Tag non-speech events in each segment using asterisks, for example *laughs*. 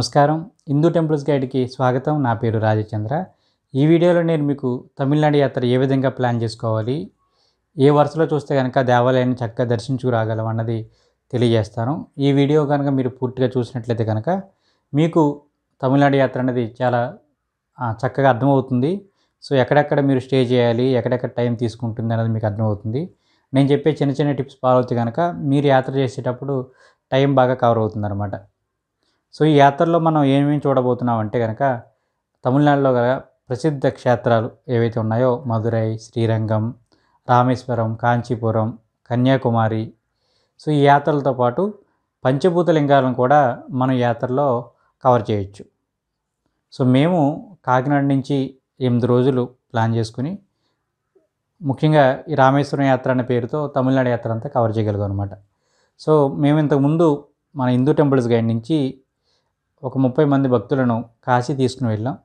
నమస్కారం హిందూ టెంపుల్స్ గైడ్కి స్వాగతం నా పేరు రాజచంద్ర ఈ వీడియోలో నేను మీకు తమిళనాడు యాత్ర ఏ విధంగా ప్లాన్ చేసుకోవాలి ఏ వరుసలో చూస్తే కనుక దేవాలయాన్ని చక్కగా దర్శించుకురాగలం అన్నది తెలియజేస్తాను ఈ వీడియో కనుక మీరు పూర్తిగా చూసినట్లయితే కనుక మీకు తమిళనాడు యాత్ర అనేది చాలా చక్కగా అర్థమవుతుంది సో ఎక్కడెక్కడ మీరు స్టే చేయాలి ఎక్కడెక్కడ టైం తీసుకుంటుంది అనేది మీకు అర్థమవుతుంది నేను చెప్పే చిన్న చిన్న టిప్స్ ఫాలో అవుతాయి కనుక మీరు యాత్ర చేసేటప్పుడు టైం బాగా కవర్ అవుతుందన్నమాట సో ఈ యాత్రలో మనం ఏమేమి చూడబోతున్నాం అంటే కనుక తమిళనాడులో గల ప్రసిద్ధ క్షేత్రాలు ఏవైతే ఉన్నాయో మధురై శ్రీరంగం రామేశ్వరం కాంచీపురం కన్యాకుమారి సో ఈ యాత్రలతో పాటు పంచభూత లింగాలను కూడా మనం యాత్రలో కవర్ చేయొచ్చు సో మేము కాకినాడ నుంచి ఎనిమిది రోజులు ప్లాన్ చేసుకుని ముఖ్యంగా ఈ రామేశ్వరం యాత్ర అనే పేరుతో తమిళనాడు యాత్ర అంతా కవర్ చేయగలిగాం అనమాట సో మేము ఇంతకుముందు మన హిందూ టెంపుల్స్ గైడ్ నుంచి ఒక ముప్పై మంది భక్తులను కాశీ తీసుకుని వెళ్ళాం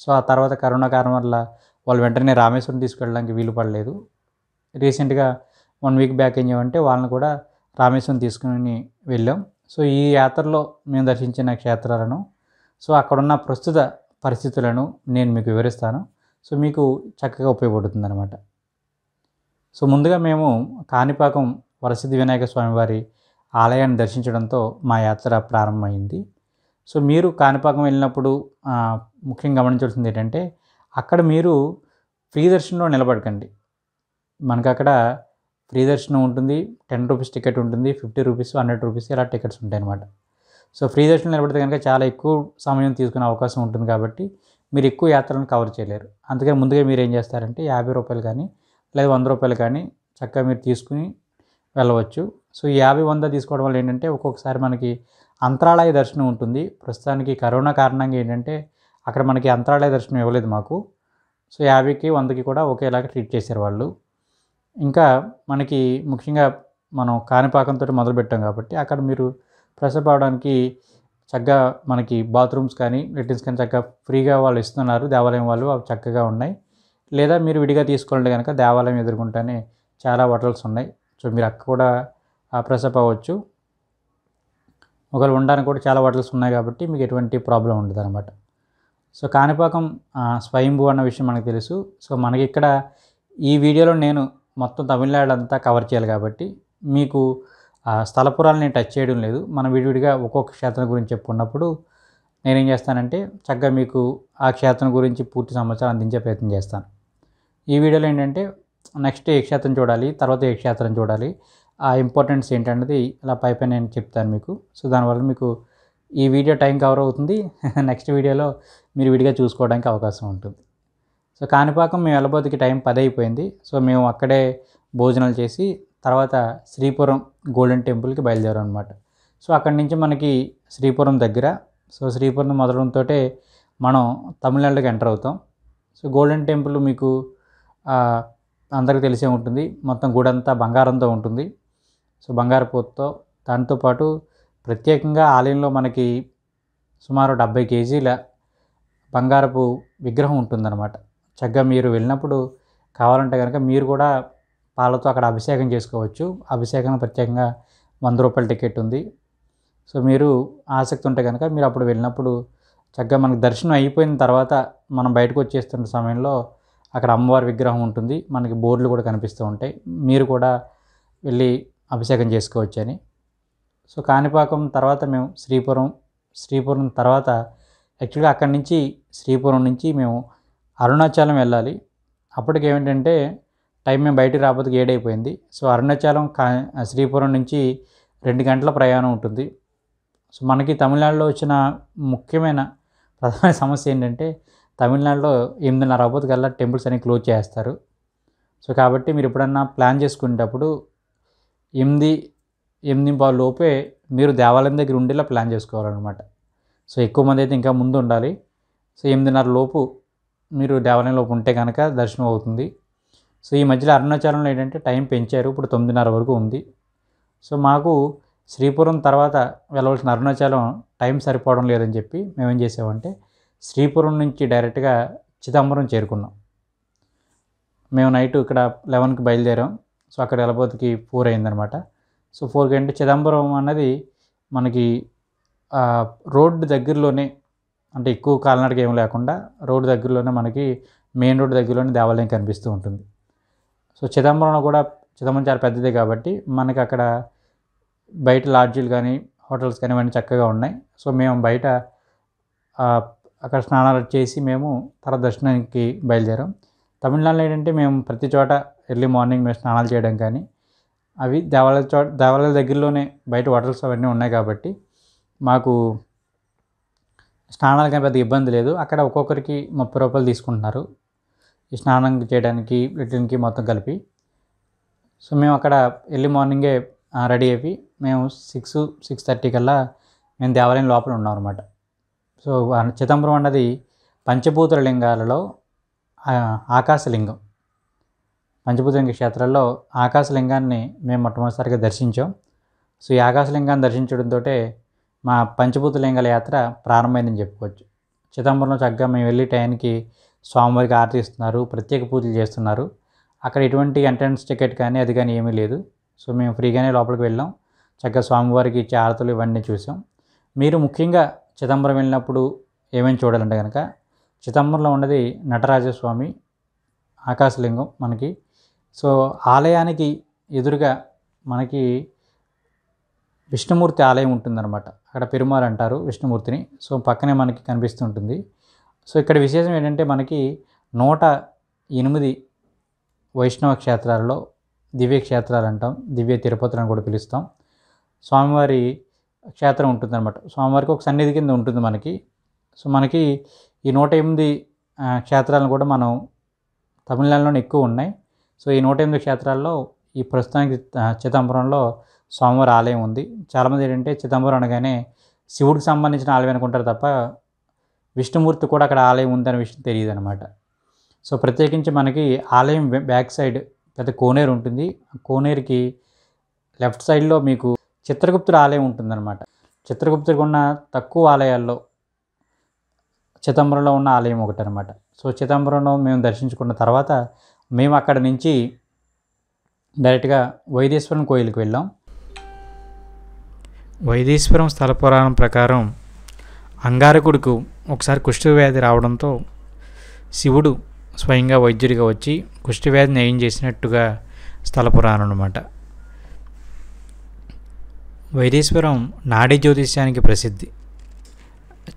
సో ఆ తర్వాత కరోనా కారణం వల్ల వాళ్ళు వెంటనే రామేశ్వరం తీసుకెళ్ళడానికి వీలు పడలేదు రీసెంట్గా వన్ వీక్ బ్యాక్ ఏం చేయమంటే వాళ్ళని కూడా రామేశ్వరం తీసుకుని వెళ్ళాం సో ఈ యాత్రలో మేము దర్శించిన క్షేత్రాలను సో అక్కడున్న ప్రస్తుత పరిస్థితులను నేను మీకు వివరిస్తాను సో మీకు చక్కగా ఉపయోగపడుతుంది అనమాట సో ముందుగా మేము కాణిపాకం వరసిద్ధి వినాయక స్వామివారి ఆలయాన్ని దర్శించడంతో మా యాత్ర ప్రారంభమైంది సో మీరు కాణిపాకం వెళ్ళినప్పుడు ముఖ్యంగా గమనించాల్సింది ఏంటంటే అక్కడ మీరు ఫ్రీ దర్శనంలో నిలబడకండి మనకు అక్కడ ఫ్రీ దర్శనం ఉంటుంది టెన్ రూపీస్ టికెట్ ఉంటుంది ఫిఫ్టీ రూపీస్ హండ్రెడ్ రూపీస్ ఇలా టికెట్స్ ఉంటాయి అన్నమాట సో ఫ్రీ దర్శనం నిలబడితే కనుక చాలా ఎక్కువ సమయం తీసుకునే అవకాశం ఉంటుంది కాబట్టి మీరు ఎక్కువ యాత్రలను కవర్ చేయలేరు అందుకని ముందుగా మీరు ఏం చేస్తారంటే యాభై రూపాయలు కానీ లేదా వంద రూపాయలు కానీ చక్కగా మీరు తీసుకుని వెళ్ళవచ్చు సో యాభై వంద తీసుకోవడం వల్ల ఏంటంటే ఒక్కొక్కసారి మనకి అంతరాలయ దర్శనం ఉంటుంది ప్రస్తుతానికి కరోనా కారణంగా ఏంటంటే అక్కడ మనకి అంతరాలయ దర్శనం ఇవ్వలేదు మాకు సో యాభైకి వందకి కూడా ఒకేలాగా ట్రీట్ చేశారు వాళ్ళు ఇంకా మనకి ముఖ్యంగా మనం కానిపాకంతో మొదలు పెట్టాం కాబట్టి అక్కడ మీరు ఫ్రెషప్ అవడానికి చక్కగా మనకి బాత్రూమ్స్ కానీ లెటిన్స్ కానీ చక్కగా ఫ్రీగా వాళ్ళు ఇస్తున్నారు దేవాలయం వాళ్ళు అవి చక్కగా ఉన్నాయి లేదా మీరు విడిగా తీసుకోవాలంటే కనుక దేవాలయం ఎదుర్కొంటేనే చాలా హోటల్స్ ఉన్నాయి సో మీరు అక్కడ కూడా ఫ్రెషప్ అవ్వచ్చు ఒకవేళ ఉండడానికి కూడా చాలా వాటర్స్ ఉన్నాయి కాబట్టి మీకు ఎటువంటి ప్రాబ్లం ఉండదు అనమాట సో కాణిపాకం స్వయంభూ అన్న విషయం మనకు తెలుసు సో మనకి ఇక్కడ ఈ వీడియోలో నేను మొత్తం తమిళనాడు అంతా కవర్ చేయాలి కాబట్టి మీకు స్థలపురాలు నేను టచ్ చేయడం లేదు మనం విడివిడిగా ఒక్కొక్క క్షేత్రం గురించి చెప్పుకున్నప్పుడు నేనేం చేస్తానంటే చక్కగా మీకు ఆ క్షేత్రం గురించి పూర్తి సమాచారం అందించే ప్రయత్నం చేస్తాను ఈ వీడియోలో ఏంటంటే నెక్స్ట్ ఏ క్షేత్రం చూడాలి తర్వాత ఏ క్షేత్రం చూడాలి ఆ ఇంపార్టెన్స్ ఏంటన్నది ఇలా పైపై నేను చెప్తాను మీకు సో దానివల్ల మీకు ఈ వీడియో టైం కవర్ అవుతుంది *laughs* నెక్స్ట్ వీడియోలో మీరు విడిగా చూసుకోవడానికి అవకాశం ఉంటుంది సో కాణిపాకం మేము వెళ్ళబోతుకి టైం పది అయిపోయింది సో మేము అక్కడే భోజనాలు చేసి తర్వాత శ్రీపురం గోల్డెన్ టెంపుల్కి బయలుదేరాం అనమాట సో అక్కడి నుంచి మనకి శ్రీపురం దగ్గర సో శ్రీపురం మొదలడంతో మనం తమిళనాడుకి ఎంటర్ అవుతాం సో గోల్డెన్ టెంపుల్ మీకు అందరికీ తెలిసే ఉంటుంది మొత్తం గుడంతా బంగారంతో ఉంటుంది సో బంగారు పూతతో దాంతోపాటు ప్రత్యేకంగా ఆలయంలో మనకి సుమారు డెబ్బై కేజీల బంగారపు విగ్రహం ఉంటుందన్నమాట చక్కగా మీరు వెళ్ళినప్పుడు కావాలంటే కనుక మీరు కూడా పాలతో అక్కడ అభిషేకం చేసుకోవచ్చు అభిషేకం ప్రత్యేకంగా వంద రూపాయల టికెట్ ఉంది సో మీరు ఆసక్తి ఉంటే కనుక మీరు అప్పుడు వెళ్ళినప్పుడు చక్కగా మనకు దర్శనం అయిపోయిన తర్వాత మనం బయటకు వచ్చేస్తున్న సమయంలో అక్కడ అమ్మవారి విగ్రహం ఉంటుంది మనకి బోర్డులు కూడా కనిపిస్తూ ఉంటాయి మీరు కూడా వెళ్ళి అభిషేకం చేసుకోవచ్చని సో కాణిపాకం తర్వాత మేము శ్రీపురం శ్రీపురం తర్వాత యాక్చువల్గా అక్కడి నుంచి శ్రీపురం నుంచి మేము అరుణాచలం వెళ్ళాలి అప్పటికి ఏమిటంటే టైం మేము బయటికి రాబోతుకి ఏడైపోయింది సో అరుణాచలం కా శ్రీపురం నుంచి రెండు గంటల ప్రయాణం ఉంటుంది సో మనకి తమిళనాడులో వచ్చిన ముఖ్యమైన ప్రధాన సమస్య ఏంటంటే తమిళనాడులో ఎనిమిదిన్నర అవ్వదు కల్లా టెంపుల్స్ అనేవి క్లోజ్ చేస్తారు సో కాబట్టి మీరు ఎప్పుడన్నా ప్లాన్ చేసుకునేటప్పుడు ఎనిమిది ఎనిమిది పావు లోపే మీరు దేవాలయం దగ్గర ఉండేలా ప్లాన్ చేసుకోవాలన్నమాట సో ఎక్కువ మంది అయితే ఇంకా ముందు ఉండాలి సో ఎనిమిదిన్నర లోపు మీరు దేవాలయం లోపు ఉంటే కనుక దర్శనం అవుతుంది సో ఈ మధ్యలో అరుణాచలంలో ఏంటంటే టైం పెంచారు ఇప్పుడు తొమ్మిదిన్నర వరకు ఉంది సో మాకు శ్రీపురం తర్వాత వెళ్ళవలసిన అరుణాచలం టైం సరిపోవడం లేదని చెప్పి మేమేం చేసామంటే శ్రీపురం నుంచి డైరెక్ట్గా చిదంబరం చేరుకున్నాం మేము నైట్ ఇక్కడ లెవెన్కి బయలుదేరాం సో అక్కడ ఎలబోతికి ఫోర్ అయిందనమాట సో ఫోర్ అంటే చిదంబరం అన్నది మనకి రోడ్డు దగ్గరలోనే అంటే ఎక్కువ కాలనడక ఏం లేకుండా రోడ్డు దగ్గరలోనే మనకి మెయిన్ రోడ్డు దగ్గరలోనే దేవాలయం కనిపిస్తూ ఉంటుంది సో చిదంబరంలో కూడా చిదంబరం చాలా పెద్దదే కాబట్టి మనకి అక్కడ బయట లాడ్జీలు కానీ హోటల్స్ కానీ ఇవన్నీ చక్కగా ఉన్నాయి సో మేము బయట అక్కడ స్నానాలు చేసి మేము తర్వాత దర్శనానికి బయలుదేరాం తమిళనాడులో ఏంటంటే మేము ప్రతి చోట ఎర్లీ మార్నింగ్ మేము స్నానాలు చేయడం కానీ అవి దేవాలయ చోట దేవాలయాల దగ్గరలోనే బయట హోటల్స్ అవన్నీ ఉన్నాయి కాబట్టి మాకు స్నానాలు కానీ పెద్ద ఇబ్బంది లేదు అక్కడ ఒక్కొక్కరికి ముప్పై రూపాయలు తీసుకుంటున్నారు ఈ స్నానం చేయడానికి లిటిల్కి మొత్తం కలిపి సో మేము అక్కడ ఎర్లీ మార్నింగే రెడీ అయ్యి మేము సిక్స్ సిక్స్ థర్టీ కల్లా మేము దేవాలయం లోపల ఉన్నాం అనమాట సో చిదంబరం అన్నది పంచభూతుల లింగాలలో ఆకాశలింగం పంచభూతంగి క్షేత్రాల్లో ఆకాశలింగాన్ని మేము మొట్టమొదటిసారిగా దర్శించాం సో ఈ ఆకాశలింగాన్ని దర్శించడంతో మా పంచభూతలింగాల యాత్ర ప్రారంభమైందని చెప్పుకోవచ్చు చిదంబరంలో చక్కగా మేము వెళ్ళి టైంకి స్వామివారికి ఆరతి ఇస్తున్నారు ప్రత్యేక పూజలు చేస్తున్నారు అక్కడ ఎటువంటి ఎంట్రన్స్ టికెట్ కానీ అది కానీ ఏమీ లేదు సో మేము ఫ్రీగానే లోపలికి వెళ్ళాం చక్కగా స్వామివారికి ఇచ్చే ఆరతులు ఇవన్నీ చూసాం మీరు ముఖ్యంగా చిదంబరం వెళ్ళినప్పుడు ఏమేమి చూడాలంటే కనుక చిదంబరంలో ఉన్నది నటరాజస్వామి ఆకాశలింగం మనకి సో ఆలయానికి ఎదురుగా మనకి విష్ణుమూర్తి ఆలయం ఉంటుందన్నమాట అక్కడ పెరుమాల్ అంటారు విష్ణుమూర్తిని సో పక్కనే మనకి కనిపిస్తుంటుంది సో ఇక్కడ విశేషం ఏంటంటే మనకి నూట ఎనిమిది వైష్ణవ క్షేత్రాలలో దివ్య క్షేత్రాలు అంటాం దివ్య తిరుపతులను కూడా పిలుస్తాం స్వామివారి క్షేత్రం ఉంటుందన్నమాట స్వామివారికి ఒక సన్నిధి కింద ఉంటుంది మనకి సో మనకి ఈ నూట ఎనిమిది క్షేత్రాలను కూడా మనం తమిళనాడులోనే ఎక్కువ ఉన్నాయి సో ఈ నూట ఎనిమిది క్షేత్రాల్లో ఈ ప్రస్తుతానికి చిదంబరంలో స్వామివారి ఆలయం ఉంది చాలామంది ఏంటంటే చిదంబరం అనగానే శివుడికి సంబంధించిన ఆలయం అనుకుంటారు తప్ప విష్ణుమూర్తి కూడా అక్కడ ఆలయం ఉందనే విషయం తెలియదు అనమాట సో ప్రత్యేకించి మనకి ఆలయం బ్యాక్ సైడ్ పెద్ద కోనేరు ఉంటుంది కోనేరుకి లెఫ్ట్ సైడ్లో మీకు చిత్రగుప్తుడు ఆలయం ఉంటుందన్నమాట చిత్రగుప్తుడికి ఉన్న తక్కువ ఆలయాల్లో చిదంబరంలో ఉన్న ఆలయం ఒకటి అనమాట సో చిదంబరంలో మేము దర్శించుకున్న తర్వాత మేము అక్కడ నుంచి డైరెక్ట్గా వైదేశ్వరం కోయిల్కి వెళ్ళాం వైదేశ్వరం స్థల పురాణం ప్రకారం అంగారకుడుకు ఒకసారి కుష్ఠవ్యాధి రావడంతో శివుడు స్వయంగా వైద్యుడిగా వచ్చి కుష్ఠవ్యాధి నయం చేసినట్టుగా స్థల పురాణం అనమాట వైదేశ్వరం నాడీ జ్యోతిష్యానికి ప్రసిద్ధి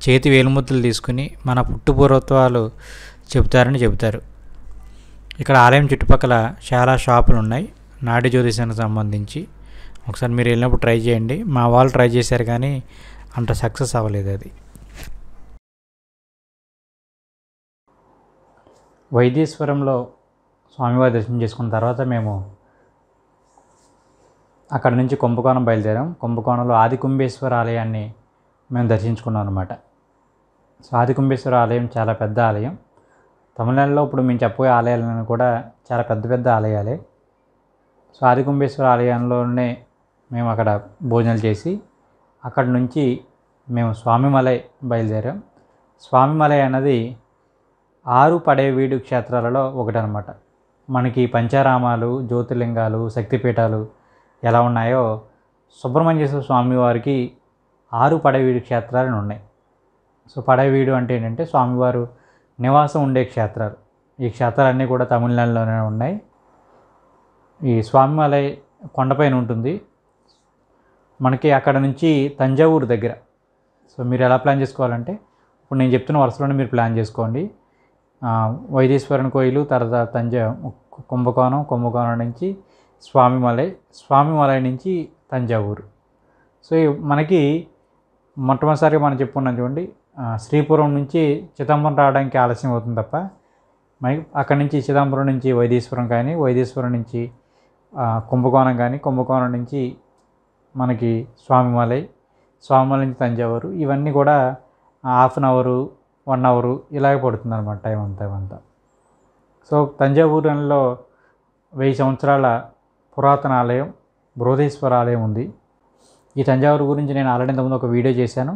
చేతి వేలుముద్రలు తీసుకుని మన పుట్టుపూర్వత్వాలు చెబుతారని చెబుతారు ఇక్కడ ఆలయం చుట్టుపక్కల చాలా షాపులు ఉన్నాయి నాటి జ్యోతిషానికి సంబంధించి ఒకసారి మీరు వెళ్ళినప్పుడు ట్రై చేయండి మా వాళ్ళు ట్రై చేశారు కానీ అంత సక్సెస్ అవ్వలేదు అది వైద్యేశ్వరంలో స్వామివారి దర్శనం చేసుకున్న తర్వాత మేము అక్కడ నుంచి కుంభకోణం బయలుదేరాం కుంభకోణంలో ఆదికుంభేశ్వర ఆలయాన్ని మేము దర్శించుకున్నాం అనమాట సో కుంభేశ్వర ఆలయం చాలా పెద్ద ఆలయం తమిళనాడులో ఇప్పుడు మేము చెప్పే ఆలయాలను కూడా చాలా పెద్ద పెద్ద ఆలయాలే సో ఆదికుంభేశ్వర ఆలయంలోనే మేము అక్కడ భోజనాలు చేసి అక్కడి నుంచి మేము స్వామిమలై బయలుదేరాం స్వామిమలై అన్నది ఆరు పడే వీడు క్షేత్రాలలో ఒకటనమాట మనకి పంచారామాలు జ్యోతిర్లింగాలు శక్తిపీఠాలు ఎలా ఉన్నాయో సుబ్రహ్మణ్యేశ్వర స్వామివారికి ఆరు పడవీడు క్షేత్రాలు ఉన్నాయి సో పడవీడు అంటే ఏంటంటే స్వామివారు నివాసం ఉండే క్షేత్రాలు ఈ క్షేత్రాలన్నీ కూడా తమిళనాడులోనే ఉన్నాయి ఈ స్వామిమలై కొండపైన ఉంటుంది మనకి అక్కడ నుంచి తంజావూరు దగ్గర సో మీరు ఎలా ప్లాన్ చేసుకోవాలంటే ఇప్పుడు నేను చెప్తున్న వరుసలోనే మీరు ప్లాన్ చేసుకోండి వైదేశ్వరన్ కోయిలు తర్వాత తంజా కుంభకోణం కుంభకోణం నుంచి స్వామిమలై స్వామిమలై నుంచి తంజావూరు సో మనకి మొట్టమొదటిసారిగా మనం చెప్పుకున్నాం చూడండి శ్రీపురం నుంచి చిదంబరం రావడానికి ఆలస్యం అవుతుంది తప్ప మై అక్కడి నుంచి చిదంబరం నుంచి వైదేశ్వరం కానీ వైదేశ్వరం నుంచి కుంభకోణం కానీ కుంభకోణం నుంచి మనకి స్వామిమలై స్వామిమలై నుంచి తంజావూరు ఇవన్నీ కూడా half an hour one hour ఇలాగే పడుతుంది అనమాట టైం అంతా ఇవంతా సో తంజావూరులో వెయ్యి సంవత్సరాల పురాతన ఆలయం బృహదేశ్వర ఆలయం ఉంది ఈ తంజావూరు గురించి నేను ఆల్రెడీ ఇంతకుముందు ఒక వీడియో చేశాను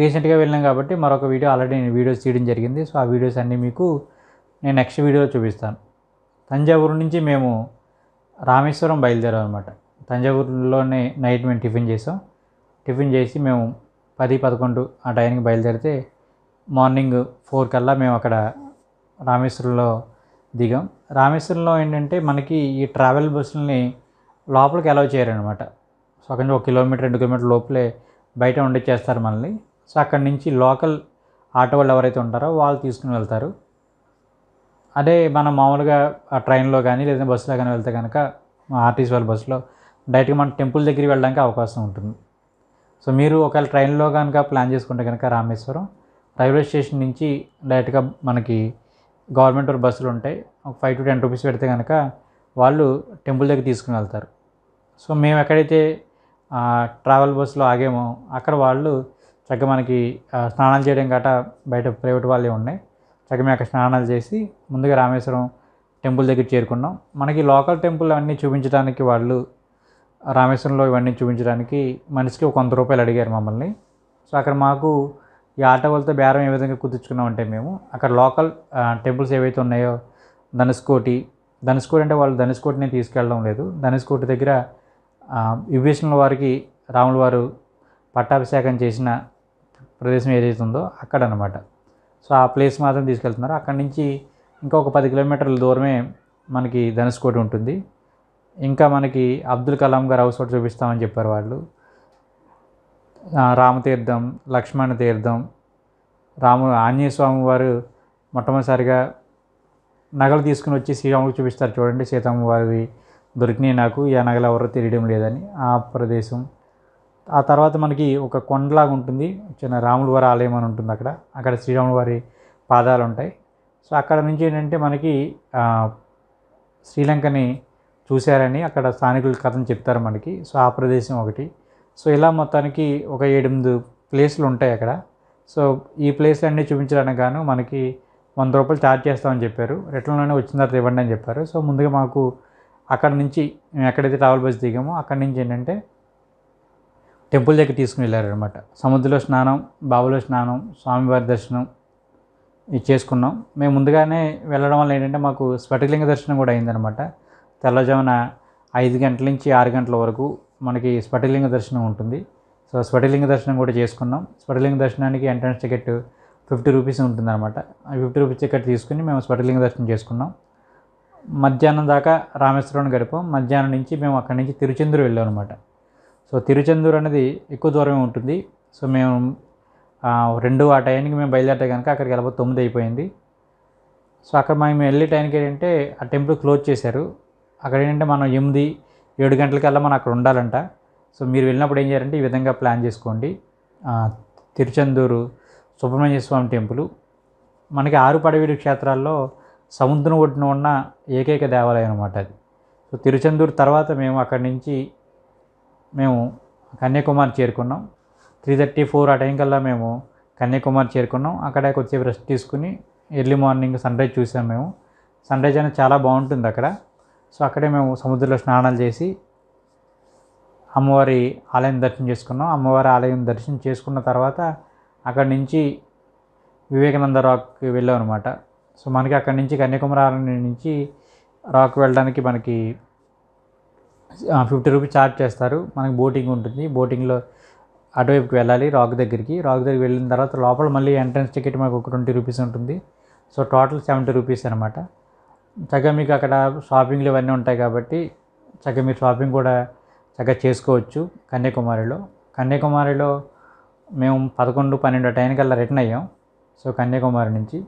రీసెంట్గా వెళ్ళినాం కాబట్టి మరొక వీడియో ఆల్రెడీ నేను వీడియోస్ తీయడం జరిగింది సో ఆ వీడియోస్ అన్నీ మీకు నేను నెక్స్ట్ వీడియోలో చూపిస్తాను తంజావూరు నుంచి మేము రామేశ్వరం బయలుదేరాం అనమాట తంజావూరులోనే నైట్ మేము టిఫిన్ చేసాం టిఫిన్ చేసి మేము పది పదకొండు ఆ టైంకి బయలుదేరితే మార్నింగ్ ఫోర్ కల్లా మేము అక్కడ రామేశ్వరంలో దిగాం రామేశ్వరంలో ఏంటంటే మనకి ఈ ట్రావెల్ బస్సులని లోపలికి అలౌ చేయరనమాట సో అక్కడ ఒక కిలోమీటర్ రెండు కిలోమీటర్ లోపలే బయట ఉండి చేస్తారు మనల్ని సో అక్కడి నుంచి లోకల్ ఆటో వాళ్ళు ఎవరైతే ఉంటారో వాళ్ళు తీసుకుని వెళ్తారు అదే మనం మామూలుగా ట్రైన్లో కానీ లేదా బస్సులో కానీ వెళ్తే కనుక ఆర్టీసీ వాళ్ళ బస్సులో డైరెక్ట్గా మనం టెంపుల్ దగ్గరికి వెళ్ళడానికి అవకాశం ఉంటుంది సో మీరు ఒకవేళ ట్రైన్లో కనుక ప్లాన్ చేసుకుంటే కనుక రామేశ్వరం రైల్వే స్టేషన్ నుంచి డైరెక్ట్గా మనకి గవర్నమెంట్ బస్సులు ఉంటాయి ఒక ఫైవ్ టు టెన్ రూపీస్ పెడితే కనుక వాళ్ళు టెంపుల్ దగ్గర తీసుకుని వెళ్తారు సో మేము ఎక్కడైతే ట్రావెల్ బస్సులో ఆగామో అక్కడ వాళ్ళు చక్కగా మనకి స్నానాలు చేయడం గట బయట ప్రైవేట్ వాళ్ళే ఉన్నాయి చక్కగా మేము అక్కడ స్నానాలు చేసి ముందుగా రామేశ్వరం టెంపుల్ దగ్గర చేరుకున్నాం మనకి లోకల్ టెంపుల్ అన్నీ చూపించడానికి వాళ్ళు రామేశ్వరంలో ఇవన్నీ చూపించడానికి మనిషికి ఒక వంద రూపాయలు అడిగారు మమ్మల్ని సో అక్కడ మాకు ఈ ఆటో వాళ్ళతో బేరం ఏ విధంగా కుదుర్చుకున్నామంటే మేము అక్కడ లోకల్ టెంపుల్స్ ఏవైతే ఉన్నాయో ధనుస్కోటి ధనుస్కోటి అంటే వాళ్ళు ధనుస్కోటిని తీసుకెళ్ళడం లేదు ధనుస్కోటి దగ్గర విభీషణుల వారికి రాముల వారు పట్టాభిషేకం చేసిన ప్రదేశం ఏదైతే ఉందో అక్కడ అనమాట సో ఆ ప్లేస్ మాత్రం తీసుకెళ్తున్నారు అక్కడి నుంచి ఇంకా ఒక పది కిలోమీటర్ల దూరమే మనకి ధనుసుకోటి ఉంటుంది ఇంకా మనకి అబ్దుల్ కలాం గారు హౌస్ ఒకటి చూపిస్తామని చెప్పారు వాళ్ళు రామతీర్థం లక్ష్మణ తీర్థం రాము ఆంజనేయ స్వామి వారు మొట్టమొదటిసారిగా నగలు తీసుకుని వచ్చి శ్రీరాముడు చూపిస్తారు చూడండి సీతమ్మ వారివి దొరికినాయి నాకు ఈ నగలు ఎవరో తెలియడం లేదని ఆ ప్రదేశం ఆ తర్వాత మనకి ఒక కొండలాగా ఉంటుంది చిన్న రాముల వారి ఆలయం అని ఉంటుంది అక్కడ అక్కడ శ్రీరాముల వారి పాదాలు ఉంటాయి సో అక్కడ నుంచి ఏంటంటే మనకి శ్రీలంకని చూశారని అక్కడ స్థానికులు కథను చెప్తారు మనకి సో ఆ ప్రదేశం ఒకటి సో ఇలా మొత్తానికి ఒక ఏడెనిమిది ప్లేసులు ఉంటాయి అక్కడ సో ఈ ప్లేస్లు అన్నీ చూపించడానికి గాను మనకి వంద రూపాయలు ఛార్జ్ చేస్తామని చెప్పారు రిటర్న్లోనే వచ్చిన తర్వాత ఇవ్వండి అని చెప్పారు సో ముందుగా మాకు అక్కడ నుంచి మేము ఎక్కడైతే ట్రావెల్ బస్ దిగామో అక్కడి నుంచి ఏంటంటే టెంపుల్ దగ్గర తీసుకుని వెళ్ళారనమాట సముద్రంలో స్నానం బావిలో స్నానం స్వామివారి దర్శనం ఇది చేసుకున్నాం మేము ముందుగానే వెళ్ళడం వల్ల ఏంటంటే మాకు స్ఫటికలింగ దర్శనం కూడా అయిందనమాట తెల్లజామున ఐదు గంటల నుంచి ఆరు గంటల వరకు మనకి స్ఫటికలింగ దర్శనం ఉంటుంది సో స్ఫటికలింగ దర్శనం కూడా చేసుకున్నాం స్ఫటికలింగ దర్శనానికి ఎంట్రన్స్ టికెట్ ఫిఫ్టీ రూపీస్ ఉంటుందన్నమాట ఫిఫ్టీ రూపీస్ టికెట్ తీసుకుని మేము స్ఫటికలింగ దర్శనం చేసుకున్నాం మధ్యాహ్నం దాకా రామేశ్వరం గడిపాం మధ్యాహ్నం నుంచి మేము అక్కడి నుంచి తిరుచెందురు వెళ్ళాం అనమాట సో తిరుచెందూరు అనేది ఎక్కువ దూరమే ఉంటుంది సో మేము రెండు ఆ టైంకి మేము బయలుదేరితే కనుక అక్కడికి వెళ్ళబో తొమ్మిది అయిపోయింది సో అక్కడ మేము వెళ్ళే టైంకి ఏంటంటే ఆ టెంపుల్ క్లోజ్ చేశారు అక్కడ ఏంటంటే మనం ఎనిమిది ఏడు గంటలకల్లా మనం అక్కడ ఉండాలంట సో మీరు వెళ్ళినప్పుడు ఏం చేయాలంటే ఈ విధంగా ప్లాన్ చేసుకోండి తిరుచెందూరు సుబ్రహ్మణ్య స్వామి టెంపుల్ మనకి ఆరు పడవీడు క్షేత్రాల్లో సముద్రం ఒడ్డున ఉన్న ఏకైక దేవాలయం అనమాట అది సో తిరుచెందూరు తర్వాత మేము అక్కడి నుంచి మేము కన్యాకుమారి చేరుకున్నాం త్రీ థర్టీ ఫోర్ ఆ టైం కల్లా మేము కన్యాకుమారి చేరుకున్నాం అక్కడ కొద్దిసేపు రెస్ట్ తీసుకుని ఎర్లీ మార్నింగ్ సన్ రైజ్ చూసాం మేము సన్ రైజ్ అనేది చాలా బాగుంటుంది అక్కడ సో అక్కడే మేము సముద్రంలో స్నానాలు చేసి అమ్మవారి ఆలయం దర్శనం చేసుకున్నాం అమ్మవారి ఆలయం దర్శనం చేసుకున్న తర్వాత అక్కడి నుంచి వివేకానంద రాక్కి వెళ్ళాం అనమాట సో మనకి అక్కడి నుంచి కన్యాకుమారి ఆలయం నుంచి రాక్ వెళ్ళడానికి మనకి ఫిఫ్టీ రూపీస్ ఛార్జ్ చేస్తారు మనకి బోటింగ్ ఉంటుంది బోటింగ్లో అటువైపుకి వెళ్ళాలి రాక్ దగ్గరికి రాక్ దగ్గరికి వెళ్ళిన తర్వాత లోపల మళ్ళీ ఎంట్రన్స్ టికెట్ మాకు ఒక ట్వంటీ రూపీస్ ఉంటుంది సో టోటల్ సెవెంటీ రూపీస్ అనమాట చక్కగా మీకు అక్కడ షాపింగ్లు ఇవన్నీ ఉంటాయి కాబట్టి చక్కగా మీరు షాపింగ్ కూడా చక్కగా చేసుకోవచ్చు కన్యాకుమారిలో కన్యాకుమారిలో మేము పదకొండు పన్నెండు టైంకల్లా రిటర్న్ అయ్యాం సో కన్యాకుమారి నుంచి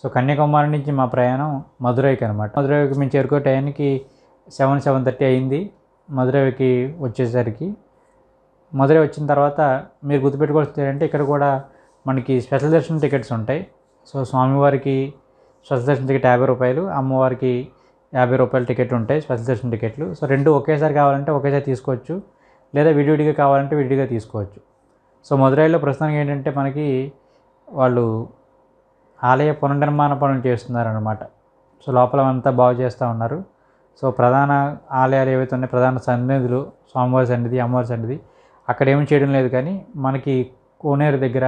సో కన్యాకుమారి నుంచి మా ప్రయాణం మధురైకి అనమాట మధురైకి మేము చేరుకో టైంకి సెవెన్ సెవెన్ థర్టీ అయింది మధురైకి వచ్చేసరికి మధురై వచ్చిన తర్వాత మీరు గుర్తుపెట్టుకోవాల్సింది ఏంటంటే ఇక్కడ కూడా మనకి స్పెషల్ దర్శనం టికెట్స్ ఉంటాయి సో స్వామివారికి స్పెషల్ దర్శనం టికెట్ యాభై రూపాయలు అమ్మవారికి యాభై రూపాయల టికెట్ ఉంటాయి స్పెషల్ దర్శన టికెట్లు సో రెండు ఒకేసారి కావాలంటే ఒకేసారి తీసుకోవచ్చు లేదా విడివిడిగా కావాలంటే విడిగా తీసుకోవచ్చు సో మధురైలో ప్రస్తుతానికి ఏంటంటే మనకి వాళ్ళు ఆలయ పునర్నిర్మాణ పనులు చేస్తున్నారనమాట సో లోపల అంతా బాగు చేస్తూ ఉన్నారు సో ప్రధాన ఆలయాలు ఏవైతే ఉన్నాయి ప్రధాన సన్నిధులు స్వామివారి సన్నిధి అమ్మవారి సన్నిధి అక్కడ ఏమి చేయడం లేదు కానీ మనకి కోనేరు దగ్గర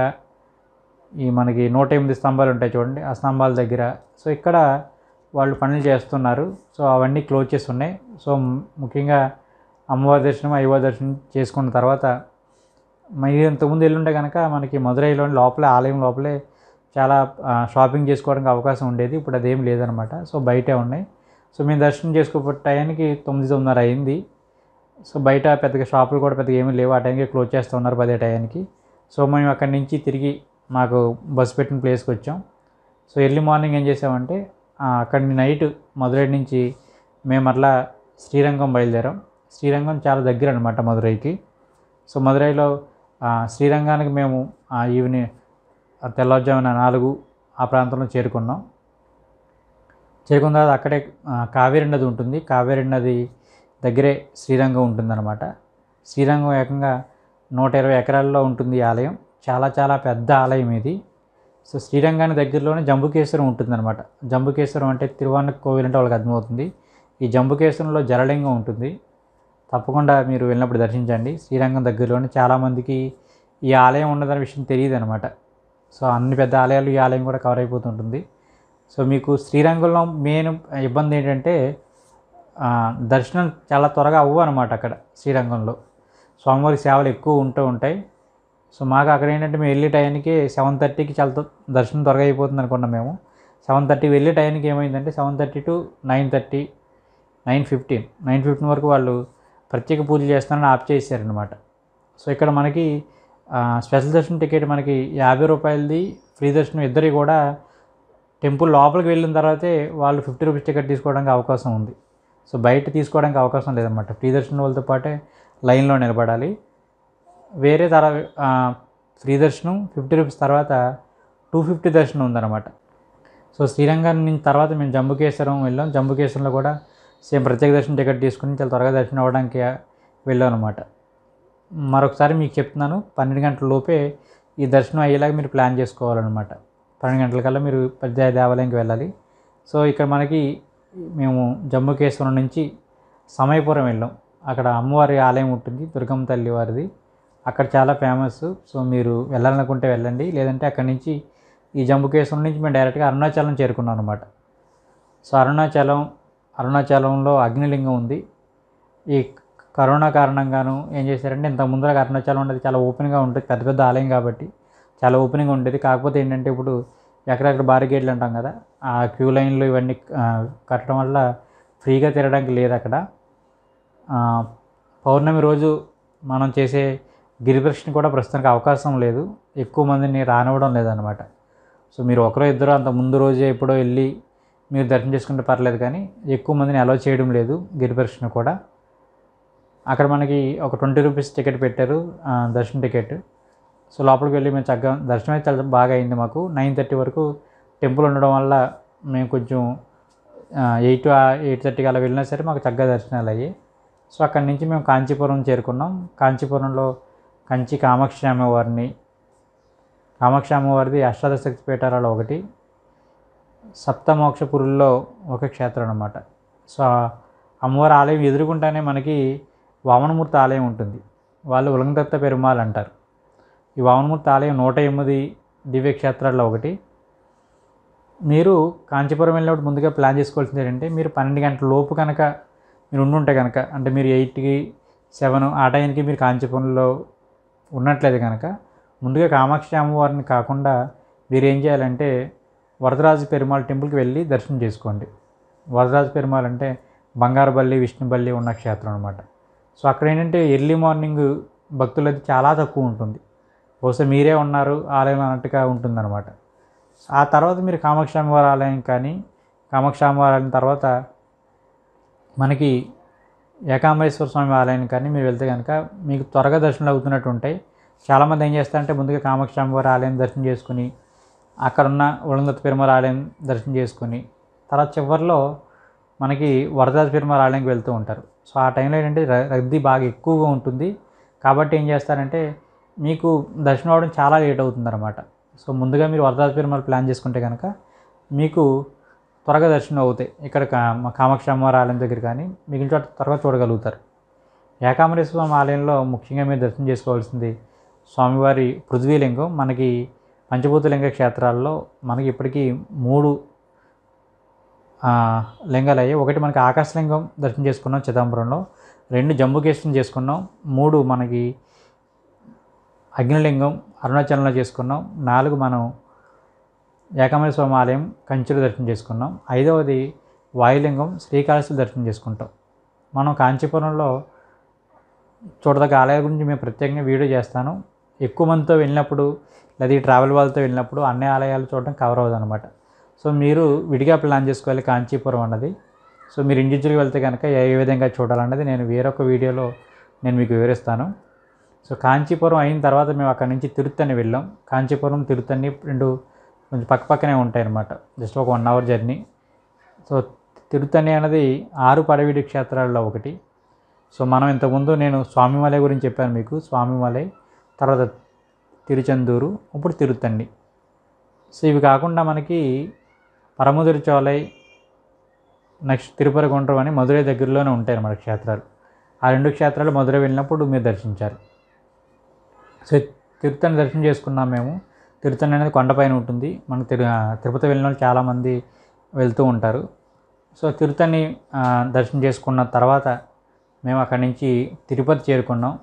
ఈ మనకి నూట ఎనిమిది స్తంభాలు ఉంటాయి చూడండి ఆ స్తంభాల దగ్గర సో ఇక్కడ వాళ్ళు పనులు చేస్తున్నారు సో అవన్నీ క్లోజ్ చేసి ఉన్నాయి సో ముఖ్యంగా అమ్మవారి దర్శనం అయ్యవారి దర్శనం చేసుకున్న తర్వాత మీరు ఇంతకుముందు వెళ్ళుంటే కనుక మనకి మధురైలోని లోపలే ఆలయం లోపలే చాలా షాపింగ్ చేసుకోవడానికి అవకాశం ఉండేది ఇప్పుడు అదేం లేదనమాట సో బయటే ఉన్నాయి సో మేము దర్శనం చేసుకో టైంకి తొమ్మిది తొమ్మిదిన్నర అయింది సో బయట పెద్దగా షాపులు కూడా పెద్దగా ఏమీ లేవు ఆ టైంకి క్లోజ్ చేస్తూ ఉన్నారు పదే టైంకి సో మేము అక్కడి నుంచి తిరిగి మాకు బస్సు పెట్టిన ప్లేస్కి వచ్చాం సో ఎర్లీ మార్నింగ్ ఏం చేసామంటే అక్కడిని నైట్ మధురై నుంచి మేము అట్లా శ్రీరంగం బయలుదేరాం శ్రీరంగం చాలా దగ్గర అనమాట మధురైకి సో మధురైలో శ్రీరంగానికి మేము ఈవినింగ్ తెల్లవారుజామున నాలుగు ఆ ప్రాంతంలో చేరుకున్నాం చేరుకున్న తర్వాత అక్కడే కావేరి నది ఉంటుంది కావేరి నది దగ్గరే శ్రీరంగం ఉంటుందన్నమాట శ్రీరంగం ఏకంగా నూట ఇరవై ఎకరాల్లో ఉంటుంది ఈ ఆలయం చాలా చాలా పెద్ద ఆలయం ఇది సో శ్రీరంగాన్ని దగ్గరలోనే జంబుకేశ్వరం ఉంటుందన్నమాట జంబుకేశ్వరం అంటే తిరువన్న కోవిల్ అంటే వాళ్ళకి అర్థమవుతుంది ఈ జంబుకేశ్వరంలో జలలింగం ఉంటుంది తప్పకుండా మీరు వెళ్ళినప్పుడు దర్శించండి శ్రీరంగం దగ్గరలోనే చాలామందికి ఈ ఆలయం ఉన్నదనే విషయం తెలియదు అనమాట సో అన్ని పెద్ద ఆలయాలు ఈ ఆలయం కూడా కవర్ అయిపోతుంటుంది సో మీకు శ్రీరంగంలో మెయిన్ ఇబ్బంది ఏంటంటే దర్శనం చాలా త్వరగా అవ్వు అనమాట అక్కడ శ్రీరంగంలో స్వామివారి సేవలు ఎక్కువ ఉంటూ ఉంటాయి సో మాకు అక్కడ ఏంటంటే మేము వెళ్ళే టైంకి సెవెన్ థర్టీకి చాలా దర్శనం త్వరగా అయిపోతుంది అనుకున్నాం మేము సెవెన్ థర్టీ వెళ్ళే టైంకి ఏమైందంటే seven thirty to nine thirty nine fifteen nine fifteen వరకు వాళ్ళు ప్రత్యేక పూజలు చేస్తానని ఆప్ చేశారనమాట సో ఇక్కడ మనకి స్పెషల్ దర్శనం టికెట్ మనకి యాభై రూపాయలది ఫ్రీ దర్శనం ఇద్దరి కూడా టెంపుల్ లోపలికి వెళ్ళిన తర్వాతే వాళ్ళు ఫిఫ్టీ రూపీస్ టికెట్ తీసుకోవడానికి అవకాశం ఉంది సో బయట తీసుకోవడానికి అవకాశం లేదన్నమాట ఫ్రీ దర్శనం వాళ్ళతో పాటే లైన్లో నిలబడాలి వేరే తర ఫ్రీ దర్శనం ఫిఫ్టీ రూపీస్ తర్వాత టూ ఫిఫ్టీ దర్శనం ఉందన్నమాట సో శ్రీరంగం నుంచి తర్వాత మేము జంబుకేశ్వరం వెళ్ళాం జంబుకేశ్వరంలో కూడా సేమ్ ప్రత్యేక దర్శనం టికెట్ తీసుకుని చాలా త్వరగా దర్శనం అవ్వడానికి వెళ్ళాం అనమాట మరొకసారి మీకు చెప్తున్నాను పన్నెండు గంటల లోపే ఈ దర్శనం అయ్యేలాగా మీరు ప్లాన్ చేసుకోవాలన్నమాట పన్నెండు గంటల కల్లా మీరు పెద్ద దేవాలయంకి వెళ్ళాలి సో ఇక్కడ మనకి మేము జమ్మూకేశ్వరం నుంచి సమయపురం వెళ్ళాం అక్కడ అమ్మవారి ఆలయం ఉంటుంది దుర్గమ్మ తల్లి వారిది అక్కడ చాలా ఫేమస్ సో మీరు వెళ్ళాలనుకుంటే వెళ్ళండి లేదంటే అక్కడి నుంచి ఈ జంబుకేశ్వరం నుంచి మేము డైరెక్ట్గా అరుణాచలం చేరుకున్నాం అనమాట సో అరుణాచలం అరుణాచలంలో అగ్నిలింగం ఉంది ఈ కరోనా కారణంగాను ఏం చేశారంటే ఇంత ముందర అరుణాచలం ఉండేది చాలా ఓపెన్గా ఉంటుంది పెద్ద పెద్ద ఆలయం కాబట్టి చాలా ఓపెనింగ్ ఉండేది కాకపోతే ఏంటంటే ఇప్పుడు ఎక్కడెక్కడ బారిగేట్లు అంటాం కదా ఆ క్యూ లైన్లు ఇవన్నీ కట్టడం వల్ల ఫ్రీగా తిరగడానికి లేదు అక్కడ పౌర్ణమి రోజు మనం చేసే గిరిప్రశ్న కూడా ప్రస్తుతానికి అవకాశం లేదు ఎక్కువ మందిని రానివ్వడం లేదనమాట సో మీరు ఒకరో ఇద్దరు అంత ముందు రోజే ఎప్పుడో వెళ్ళి మీరు దర్శనం చేసుకుంటే పర్లేదు కానీ ఎక్కువ మందిని అలౌ చేయడం లేదు గిరిప్రశ్న కూడా అక్కడ మనకి ఒక ట్వంటీ రూపీస్ టికెట్ పెట్టారు దర్శనం టికెట్ సో లోపలికి వెళ్ళి మేము చక్కగా దర్శనం అయితే చాలా బాగా అయింది మాకు నైన్ థర్టీ వరకు టెంపుల్ ఉండడం వల్ల మేము కొంచెం ఎయిట్ ఎయిట్ థర్టీకి అలా వెళ్ళినా సరే మాకు చక్కగా దర్శనాలు అయ్యాయి సో అక్కడి నుంచి మేము కాంచీపురం చేరుకున్నాం కాంచీపురంలో కంచి కామాక్షి అమ్మవారిని కామాక్షి అమ్మవారిది అష్టాదశక్తి పీఠాలలో ఒకటి సప్తమోక్షపురుల్లో ఒక క్షేత్రం అనమాట సో అమ్మవారి ఆలయం ఎదురుకుంటానే మనకి వామనమూర్తి ఆలయం ఉంటుంది వాళ్ళు ఉలంగదత్త పెరుమాలు అంటారు ఈ వామనమూర్తి ఆలయం నూట ఎనిమిది దివ్యక్షేత్రాల్లో ఒకటి మీరు కాంచీపురం వెళ్ళినప్పుడు ముందుగా ప్లాన్ చేసుకోవాల్సింది ఏంటంటే మీరు పన్నెండు గంటల లోపు కనుక మీరు ఉండుంటే కనుక అంటే మీరు ఎయిట్కి సెవెన్ ఆ టైంకి మీరు కాంచీపురంలో ఉన్నట్లేదు కనుక ముందుగా కామాక్షి అమ్మవారిని కాకుండా మీరు ఏం చేయాలంటే వరదరాజు పెరుమాళ్ టెంపుల్కి వెళ్ళి దర్శనం చేసుకోండి వరదరాజు పెరుమాళ్ అంటే బంగారబల్లి విష్ణుబల్లి ఉన్న క్షేత్రం అనమాట సో అక్కడ ఏంటంటే ఎర్లీ మార్నింగ్ భక్తులది చాలా తక్కువ ఉంటుంది బహుశా మీరే ఉన్నారు ఆలయం అన్నట్టుగా ఉంటుందన్నమాట ఆ తర్వాత మీరు కామాక్షి ఆలయం కానీ కామాక్షి వారి ఆలయం తర్వాత మనకి ఏకాంబరేశ్వర స్వామి ఆలయం కానీ మీరు వెళ్తే కనుక మీకు త్వరగా దర్శనాలు అవుతున్నట్టు ఉంటాయి చాలామంది ఏం చేస్తారంటే ముందుగా కామాక్షి ఆలయం దర్శనం చేసుకుని అక్కడున్న ఉళంగత్ పెరుమల ఆలయం దర్శనం చేసుకుని తర్వాత చివరిలో మనకి వరదాజ్ పెరుమల ఆలయంకి వెళ్తూ ఉంటారు సో ఆ టైంలో ఏంటంటే రద్దీ బాగా ఎక్కువగా ఉంటుంది కాబట్టి ఏం చేస్తారంటే మీకు దర్శనం అవడం చాలా లేట్ అవుతుందన్నమాట సో ముందుగా మీరు వరదాజ పెరుమల ప్లాన్ చేసుకుంటే కనుక మీకు త్వరగా దర్శనం అవుతాయి ఇక్కడ కామాక్షి అమ్మవారి ఆలయం దగ్గర కానీ మిగిలిన చోట త్వరగా చూడగలుగుతారు ఏకామరేశ్వర స్వామి ఆలయంలో ముఖ్యంగా మీరు దర్శనం చేసుకోవాల్సింది స్వామివారి పృథ్వీలింగం మనకి లింగ క్షేత్రాల్లో మనకి ఇప్పటికీ మూడు లింగాలు అయ్యాయి ఒకటి మనకి ఆకాశలింగం దర్శనం చేసుకున్నాం చిదంబరంలో రెండు జంబుకేశ్వరం చేసుకున్నాం మూడు మనకి అగ్నిలింగం అరుణాచలంలో చేసుకున్నాం నాలుగు మనం ఏకామల స్వామి ఆలయం కంచెలు దర్శనం చేసుకున్నాం ఐదవది వాయులింగం శ్రీకాళహస్తి దర్శనం చేసుకుంటాం మనం కాంచీపురంలో చూడదగ్గ ఆలయాల గురించి మేము ప్రత్యేకంగా వీడియో చేస్తాను ఎక్కువ మందితో వెళ్ళినప్పుడు లేదా ట్రావెల్ వాళ్ళతో వెళ్ళినప్పుడు అన్ని ఆలయాలు చూడడం కవర్ అవ్వదు అనమాట సో మీరు విడిగా ప్లాన్ చేసుకోవాలి కాంచీపురం అన్నది సో మీరు ఇండివిజువల్గా వెళ్తే కనుక ఏ విధంగా చూడాలన్నది నేను వేరొక వీడియోలో నేను మీకు వివరిస్తాను సో కాంచీపురం అయిన తర్వాత మేము అక్కడ నుంచి తిరుత్తని వెళ్ళాం కాంచీపురం తిరుత్తని రెండు కొంచెం పక్క పక్కనే ఉంటాయి అన్నమాట జస్ట్ ఒక one hour journey so Tiruttani అనేది ఆరు పడవీడి క్షేత్రాల్లో ఒకటి సో మనం ఇంతకుముందు నేను స్వామిమలై గురించి చెప్పాను మీకు స్వామిమలై తర్వాత తిరుచందూరు ఇప్పుడు తిరుత్తండి సో ఇవి కాకుండా మనకి పరముదురు చోలై నెక్స్ట్ తిరుపరగుండ్రం అని మధురై దగ్గరలోనే ఉంటాయి అన్నమాట క్షేత్రాలు ఆ రెండు క్షేత్రాలు మధురై వెళ్ళినప్పుడు మీరు దర్శించారు తిరుతని దర్శనం చేసుకున్నాం మేము తిరుతని అనేది కొండపైన ఉంటుంది మనకు తిరు తిరుపతి వెళ్ళిన వాళ్ళు చాలామంది వెళ్తూ ఉంటారు సో తిరుతని దర్శనం చేసుకున్న తర్వాత మేము అక్కడి నుంచి తిరుపతి చేరుకున్నాం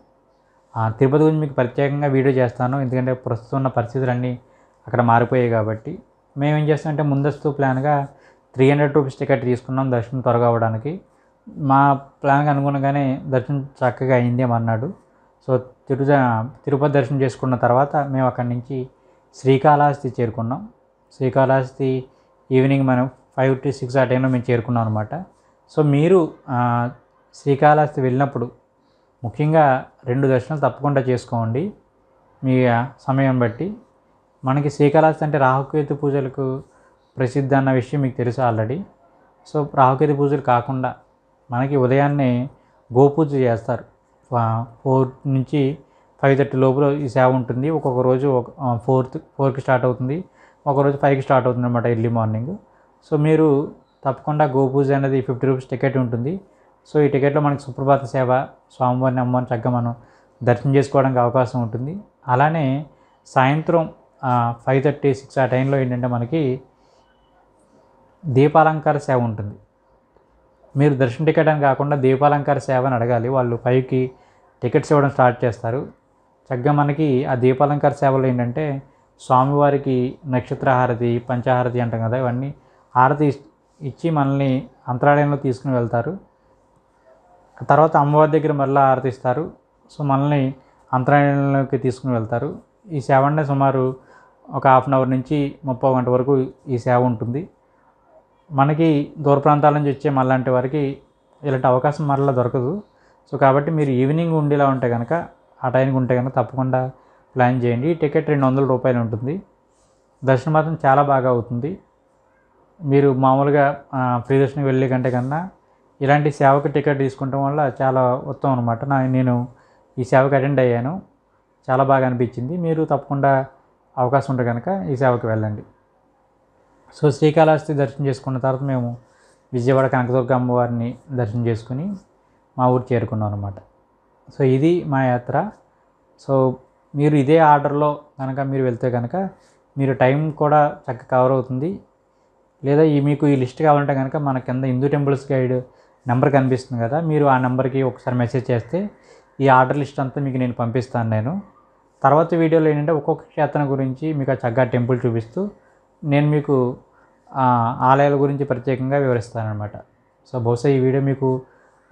తిరుపతి గురించి మీకు ప్రత్యేకంగా వీడియో చేస్తాను ఎందుకంటే ప్రస్తుతం ఉన్న పరిస్థితులన్నీ అక్కడ మారిపోయాయి కాబట్టి మేము ఏం చేస్తామంటే ముందస్తు ప్లాన్గా త్రీ హండ్రెడ్ రూపీస్ టికెట్ తీసుకున్నాం దర్శనం త్వరగా అవ్వడానికి మా ప్లాన్కి అనుగుణంగానే దర్శనం చక్కగా అయింది అన్నాడు సో తిరు తిరుపతి దర్శనం చేసుకున్న తర్వాత మేము అక్కడి నుంచి శ్రీకాళహస్తి చేరుకున్నాం శ్రీకాళహస్తి ఈవినింగ్ మనం ఫైవ్ టు సిక్స్ ఆ టైంలో మేము చేరుకున్నాం అనమాట సో మీరు శ్రీకాళహస్తి వెళ్ళినప్పుడు ముఖ్యంగా రెండు దర్శనాలు తప్పకుండా చేసుకోండి మీ సమయం బట్టి మనకి శ్రీకాళహస్తి అంటే రాహుకేతు పూజలకు ప్రసిద్ధి అన్న విషయం మీకు తెలుసు ఆల్రెడీ సో రాహుకేతు పూజలు కాకుండా మనకి ఉదయాన్నే గోపూజ చేస్తారు ఫోర్ నుంచి ఫైవ్ థర్టీ లోపల ఈ సేవ ఉంటుంది ఒక్కొక్క రోజు ఒక ఫోర్త్ ఫోర్కి స్టార్ట్ అవుతుంది ఒక రోజు ఫైవ్కి స్టార్ట్ అవుతుంది అనమాట ఎర్లీ మార్నింగ్ సో మీరు తప్పకుండా గోపూజ అనేది ఫిఫ్టీ రూపీస్ టికెట్ ఉంటుంది సో ఈ టికెట్లో మనకి సుప్రభాత సేవ స్వామివారిని అమ్మవారిని చక్కగా మనం దర్శనం చేసుకోవడానికి అవకాశం ఉంటుంది అలానే సాయంత్రం ఫైవ్ థర్టీ సిక్స్ ఆ టైంలో ఏంటంటే మనకి దీపాలంకార సేవ ఉంటుంది మీరు దర్శనం టికెట్ అని కాకుండా దీపాలంకార సేవ అని అడగాలి వాళ్ళు ఫైవ్కి టికెట్స్ ఇవ్వడం స్టార్ట్ చేస్తారు చక్కగా మనకి ఆ దీపాలంకార సేవలు ఏంటంటే స్వామివారికి నక్షత్ర హారతి పంచహారతి అంటాం కదా ఇవన్నీ హారతి ఇచ్చి మనల్ని అంతరాలయంలో తీసుకుని వెళ్తారు తర్వాత అమ్మవారి దగ్గర మరలా ఇస్తారు సో మనల్ని అంతరాలయంలోకి తీసుకుని వెళ్తారు ఈ సేవ అంటే సుమారు ఒక హాఫ్ అన్ అవర్ నుంచి ముప్పై గంట వరకు ఈ సేవ ఉంటుంది మనకి దూర ప్రాంతాల నుంచి వచ్చే మళ్ళంటి వారికి ఇలాంటి అవకాశం మరలా దొరకదు సో కాబట్టి మీరు ఈవినింగ్ ఉండేలా ఉంటే కనుక ఆ టైంకి ఉంటే కనుక తప్పకుండా ప్లాన్ చేయండి టికెట్ రెండు వందల రూపాయలు ఉంటుంది దర్శనం మాత్రం చాలా బాగా అవుతుంది మీరు మామూలుగా ఫ్రీ దర్శనం వెళ్ళే కంటే కన్నా ఇలాంటి సేవకు టికెట్ తీసుకోవటం వల్ల చాలా ఉత్తమం అనమాట నా నేను ఈ సేవకు అటెండ్ అయ్యాను చాలా బాగా అనిపించింది మీరు తప్పకుండా అవకాశం ఉంటే కనుక ఈ సేవకు వెళ్ళండి సో శ్రీకాళహస్తి దర్శనం చేసుకున్న తర్వాత మేము విజయవాడ కనకదుర్గ అమ్మవారిని దర్శనం చేసుకుని మా ఊరు చేరుకున్నాం అనమాట సో ఇది మా యాత్ర సో మీరు ఇదే ఆర్డర్లో కనుక మీరు వెళ్తే కనుక మీరు టైం కూడా చక్కగా కవర్ అవుతుంది లేదా ఈ మీకు ఈ లిస్ట్ కావాలంటే కనుక మన కింద హిందూ టెంపుల్స్ గైడ్ నెంబర్ కనిపిస్తుంది కదా మీరు ఆ నెంబర్కి ఒకసారి మెసేజ్ చేస్తే ఈ ఆర్డర్ లిస్ట్ అంతా మీకు నేను పంపిస్తాను నేను తర్వాత వీడియోలో ఏంటంటే ఒక్కొక్క క్షేత్రం గురించి మీకు ఆ చక్కగా టెంపుల్ చూపిస్తూ నేను మీకు ఆలయాల గురించి ప్రత్యేకంగా వివరిస్తానమాట సో బహుశా ఈ వీడియో మీకు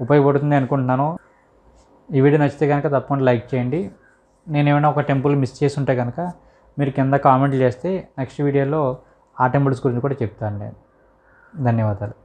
ఉపయోగపడుతుంది అనుకుంటున్నాను ఈ వీడియో నచ్చితే కనుక తప్పకుండా లైక్ చేయండి నేను ఏమైనా ఒక టెంపుల్ మిస్ చేసి ఉంటే కనుక మీరు కింద కామెంట్ చేస్తే నెక్స్ట్ వీడియోలో ఆ టెంపుల్స్ గురించి కూడా చెప్తాను నేను ధన్యవాదాలు